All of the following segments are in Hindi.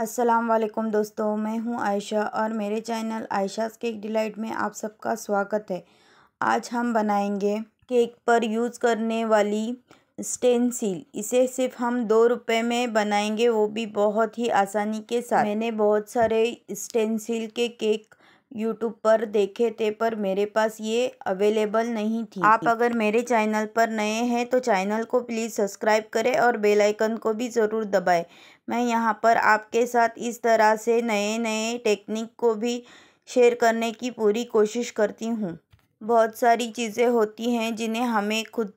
असलम दोस्तों मैं हूं आयशा और मेरे चैनल आयशाज़ केक डिलाइट में आप सबका स्वागत है आज हम बनाएंगे केक पर यूज़ करने वाली स्टेंसिल इसे सिर्फ हम दो रुपए में बनाएंगे वो भी बहुत ही आसानी के साथ मैंने बहुत सारे स्टेंसिल के केक यूट्यूब पर देखे थे पर मेरे पास ये अवेलेबल नहीं थी आप अगर मेरे चैनल पर नए हैं तो चैनल को प्लीज़ सब्सक्राइब करें और बेल आइकन को भी ज़रूर दबाएं मैं यहाँ पर आपके साथ इस तरह से नए नए टेक्निक को भी शेयर करने की पूरी कोशिश करती हूँ बहुत सारी चीज़ें होती हैं जिन्हें हमें खुद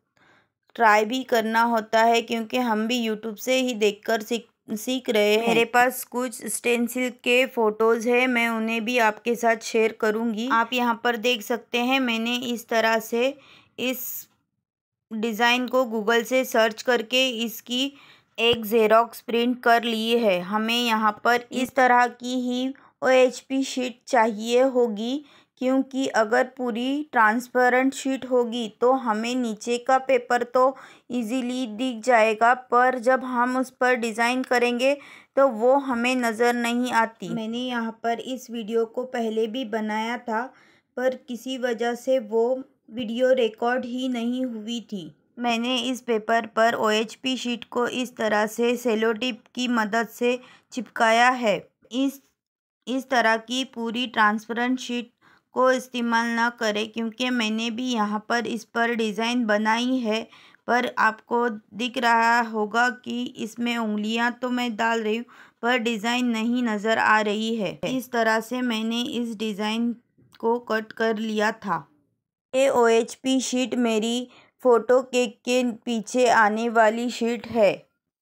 ट्राई भी करना होता है क्योंकि हम भी यूट्यूब से ही देख सीख सीख रहे हैं मेरे पास कुछ स्टेंसिल के फोटोज है मैं उन्हें भी आपके साथ शेयर करूंगी आप यहाँ पर देख सकते हैं मैंने इस तरह से इस डिज़ाइन को गूगल से सर्च करके इसकी एक जेरोक्स प्रिंट कर ली है हमें यहाँ पर इस तरह की ही ओ एच पी शीट चाहिए होगी क्योंकि अगर पूरी ट्रांसपेरेंट शीट होगी तो हमें नीचे का पेपर तो इजीली दिख जाएगा पर जब हम उस पर डिज़ाइन करेंगे तो वो हमें नज़र नहीं आती मैंने यहाँ पर इस वीडियो को पहले भी बनाया था पर किसी वजह से वो वीडियो रिकॉर्ड ही नहीं हुई थी मैंने इस पेपर पर ओ शीट को इस तरह से सेलोटिप की मदद से चिपकाया है इस इस तरह की पूरी ट्रांसपेरेंट शीट को इस्तेमाल ना करें क्योंकि मैंने भी यहाँ पर इस पर डिज़ाइन बनाई है पर आपको दिख रहा होगा कि इसमें उंगलियां तो मैं डाल रही हूँ पर डिज़ाइन नहीं नज़र आ रही है इस तरह से मैंने इस डिज़ाइन को कट कर लिया था A O H P sheet मेरी फ़ोटो केक के पीछे आने वाली शीट है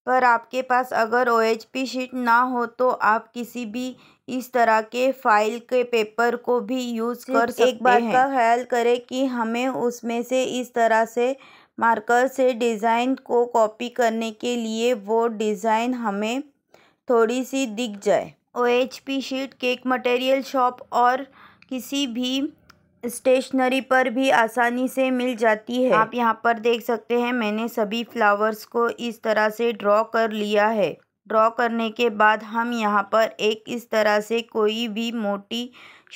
पर आपके पास अगर ओ एच पी शीट ना हो तो आप किसी भी इस तरह के फाइल के पेपर को भी यूज़ कर सकते एक बात का ख्याल करें कि हमें उसमें से इस तरह से मार्कर से डिज़ाइन को कॉपी करने के लिए वो डिज़ाइन हमें थोड़ी सी दिख जाए O H P sheet cake material shop और किसी भी स्टेशनरी पर भी आसानी से मिल जाती है आप यहाँ पर देख सकते हैं मैंने सभी फ्लावर्स को इस तरह से ड्रॉ कर लिया है ड्रॉ करने के बाद हम यहाँ पर एक इस तरह से कोई भी मोटी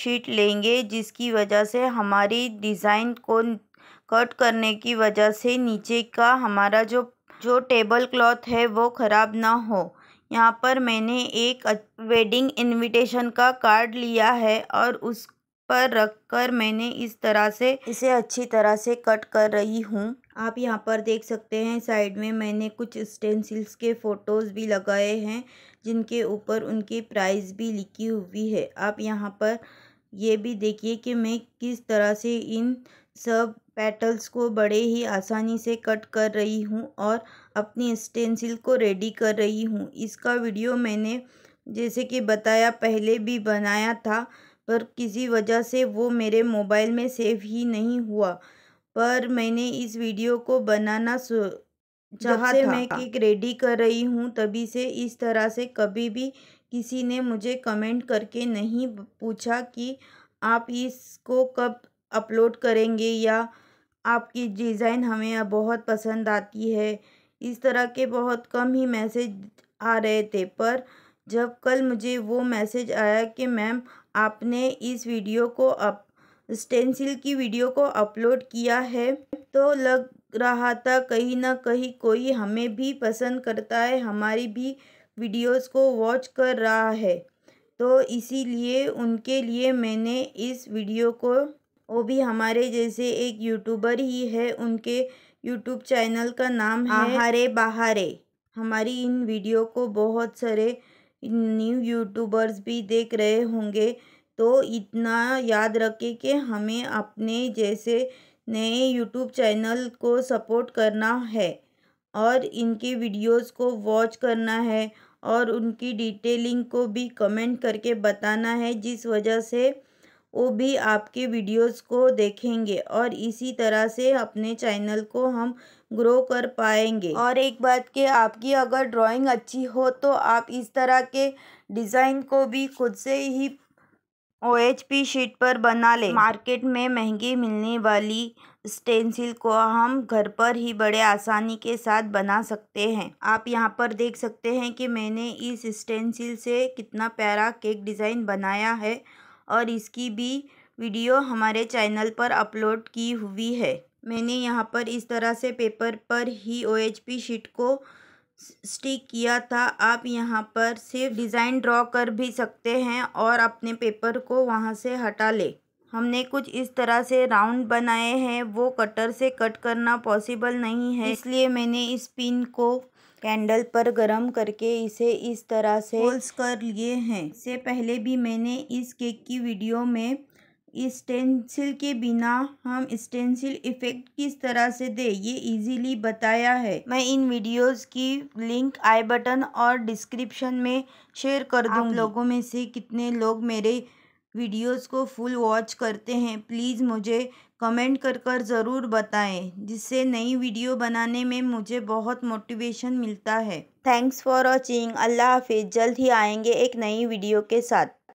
शीट लेंगे जिसकी वजह से हमारी डिज़ाइन को कट करने की वजह से नीचे का हमारा जो जो टेबल क्लॉथ है वो ख़राब ना हो यहाँ पर मैंने एक वेडिंग इनविटेशन का कार्ड लिया है और उस पर रख कर मैंने इस तरह से इसे अच्छी तरह से कट कर रही हूँ आप यहाँ पर देख सकते हैं साइड में मैंने कुछ स्टेंसिल्स के फ़ोटोज़ भी लगाए हैं जिनके ऊपर उनकी प्राइस भी लिखी हुई है आप यहाँ पर ये भी देखिए कि मैं किस तरह से इन सब पेटल्स को बड़े ही आसानी से कट कर रही हूँ और अपनी स्टेंसिल को रेडी कर रही हूँ इसका वीडियो मैंने जैसे कि बताया पहले भी बनाया था पर किसी वजह से वो मेरे मोबाइल में सेव ही नहीं हुआ पर मैंने इस वीडियो को बनाना चाहा था मैं केक रेडी कर रही हूँ तभी से इस तरह से कभी भी किसी ने मुझे कमेंट करके नहीं पूछा कि आप इसको कब अपलोड करेंगे या आपकी डिज़ाइन हमें बहुत पसंद आती है इस तरह के बहुत कम ही मैसेज आ रहे थे पर जब कल मुझे वो मैसेज आया कि मैम आपने इस वीडियो को अप स्टेंसिल की वीडियो को अपलोड किया है तो लग रहा था कहीं ना कहीं कोई हमें भी पसंद करता है हमारी भी वीडियोस को वॉच कर रहा है तो इसीलिए उनके लिए मैंने इस वीडियो को वो भी हमारे जैसे एक यूट्यूबर ही है उनके यूट्यूब चैनल का नाम है हरे बहारे हमारी इन वीडियो को बहुत सारे न्यू यूट्यूबर्स भी देख रहे होंगे तो इतना याद रखें कि हमें अपने जैसे नए यूट्यूब चैनल को सपोर्ट करना है और इनके वीडियोस को वॉच करना है और उनकी डिटेलिंग को भी कमेंट करके बताना है जिस वजह से वो भी आपके वीडियोस को देखेंगे और इसी तरह से अपने चैनल को हम ग्रो कर पाएंगे और एक बात के आपकी अगर ड्राइंग अच्छी हो तो आप इस तरह के डिज़ाइन को भी खुद से ही ओ एच पी शीट पर बना लें मार्केट में महंगी मिलने वाली स्टेंसिल को हम घर पर ही बड़े आसानी के साथ बना सकते हैं आप यहाँ पर देख सकते हैं कि मैंने इस स्टेंसिल से कितना प्यारा केक डिज़ाइन बनाया है और इसकी भी वीडियो हमारे चैनल पर अपलोड की हुई है मैंने यहाँ पर इस तरह से पेपर पर ही ओ एच पी शीट को स्टिक किया था आप यहाँ पर सिर्फ डिज़ाइन ड्रॉ कर भी सकते हैं और अपने पेपर को वहाँ से हटा ले हमने कुछ इस तरह से राउंड बनाए हैं वो कटर से कट करना पॉसिबल नहीं है इसलिए मैंने इस पिन को कैंडल पर गरम करके इसे इस तरह से होल्स कर लिए हैं इससे पहले भी मैंने इस केक की वीडियो में स्टेंसिल के बिना हम स्टेंसिल इफेक्ट किस तरह से दे ये इजीली बताया है मैं इन वीडियोस की लिंक आई बटन और डिस्क्रिप्शन में शेयर कर दूँ लोगों में से कितने लोग मेरे वीडियोस को फुल वॉच करते हैं प्लीज़ मुझे कमेंट कर कर ज़रूर बताएं जिससे नई वीडियो बनाने में मुझे बहुत मोटिवेशन मिलता है थैंक्स फॉर वॉचिंग अल्लाह हाफिज़ जल्द ही आएंगे एक नई वीडियो के साथ